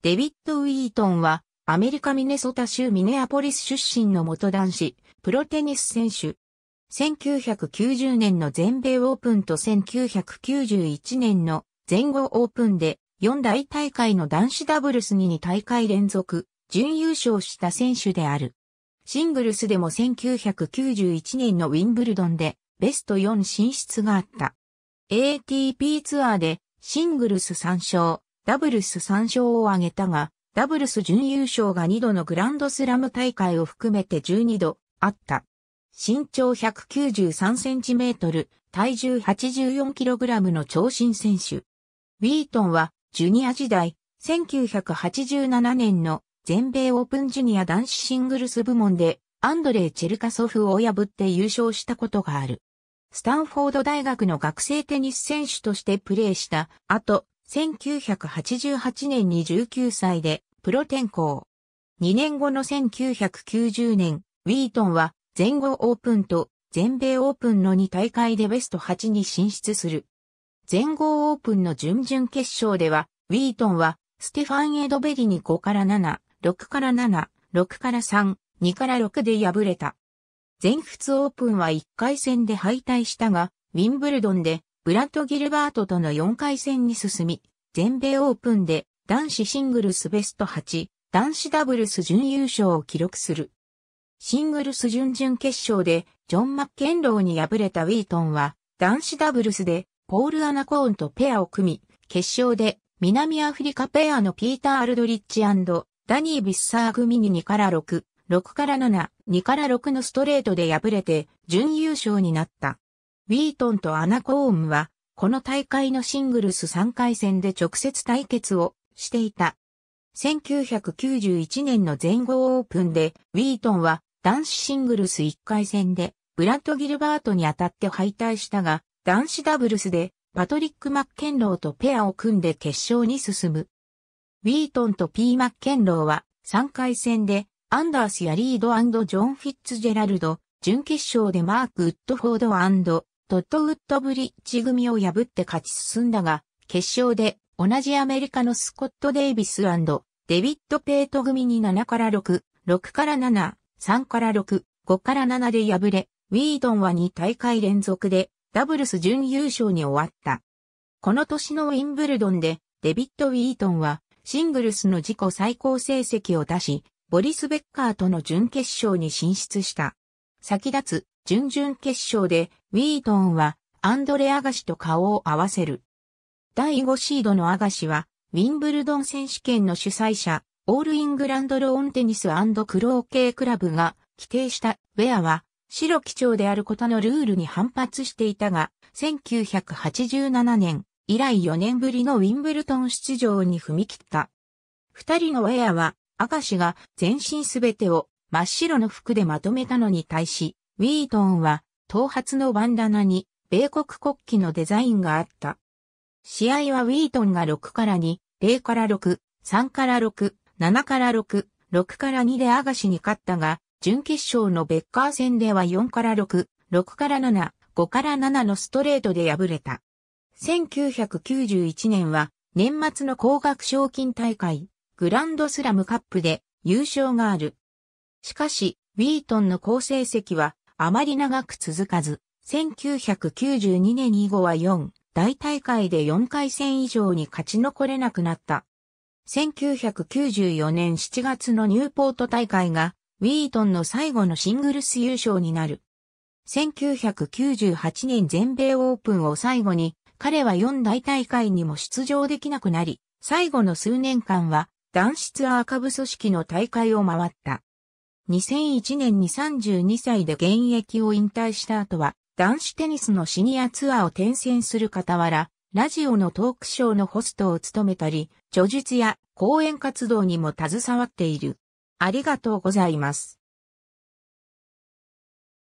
デビッド・ウィートンは、アメリカ・ミネソタ州ミネアポリス出身の元男子、プロテニス選手。1990年の全米オープンと1991年の全豪オープンで4大大会の男子ダブルスに2大会連続準優勝した選手である。シングルスでも1991年のウィンブルドンでベスト4進出があった。ATP ツアーでシングルス3勝、ダブルス3勝を挙げたが、ダブルス準優勝が2度のグランドスラム大会を含めて12度あった。身長193センチメートル、体重84キログラムの長身選手。ウィートンは、ジュニア時代、1987年の全米オープンジュニア男子シングルス部門で、アンドレイ・チェルカソフを破って優勝したことがある。スタンフォード大学の学生テニス選手としてプレーした後、1988年に19歳でプロ転向。2年後の1990年、ウィートンは全豪オープンと全米オープンの2大会でベスト8に進出する。全豪オープンの準々決勝では、ウィートンはステファン・エドベリに5から7、6から7、6から3、2から6で敗れた。全仏オープンは1回戦で敗退したが、ウィンブルドンでブラッド・ギルバートとの4回戦に進み、全米オープンで男子シングルスベスト8、男子ダブルス準優勝を記録する。シングルス準々決勝でジョン・マッケンローに敗れたウィートンは男子ダブルスでポール・アナコーンとペアを組み、決勝で南アフリカペアのピーター・アルドリッチダニー・ビッサー組に2から6、6から7、2から6のストレートで敗れて準優勝になった。ウィートンとアナ・コームは、この大会のシングルス3回戦で直接対決をしていた。1991年の全豪オープンで、ウィートンは男子シングルス1回戦で、ブラッド・ギルバートに当たって敗退したが、男子ダブルスで、パトリック・マッケンローとペアを組んで決勝に進む。ウィートンと P・ マッケンローは、3回戦で、アンダースやリードジョン・フィッツジェラルド、準決勝でマーク・ウッドフォードトットウッドブリッジ組を破って勝ち進んだが、決勝で同じアメリカのスコット・デイビスデビッド・ペイト組に7から6、6から7、3から6、5から7で敗れ、ウィードンは2大会連続でダブルス準優勝に終わった。この年のウィンブルドンでデビッド・ウィートンはシングルスの自己最高成績を出し、ボリス・ベッカーとの準決勝に進出した。先立つ準々決勝でウィートンはアンドレ・アガシと顔を合わせる。第5シードのアガシは、ウィンブルドン選手権の主催者、オールイングランドローンテニスクローケークラブが規定したウェアは、白基調であることのルールに反発していたが、1987年以来4年ぶりのウィンブルトン出場に踏み切った。二人のウェアは、アガシが全身すべてを真っ白の服でまとめたのに対し、ウィートンは頭髪のバンダナに、米国国旗のデザインがあった。試合はウィートンが6から2、0から6、3から6、7から6、6から2でアガシに勝ったが、準決勝のベッカー戦では4から6、6から7、5から7のストレートで敗れた。1991年は年末の高額賞金大会、グランドスラムカップで優勝がある。しかし、ウィートンの好成績はあまり長く続かず、1992年以後は4、大大会で4回戦以上に勝ち残れなくなった。1994年7月のニューポート大会が、ウィートンの最後のシングルス優勝になる。1998年全米オープンを最後に、彼は4大大会にも出場できなくなり、最後の数年間は、男子ツアー下部組織の大会を回った。2001年に32歳で現役を引退した後は、男子テニスのシニアツアーを転戦する傍ら、ラジオのトークショーのホストを務めたり、著述や講演活動にも携わっている。ありがとうございます。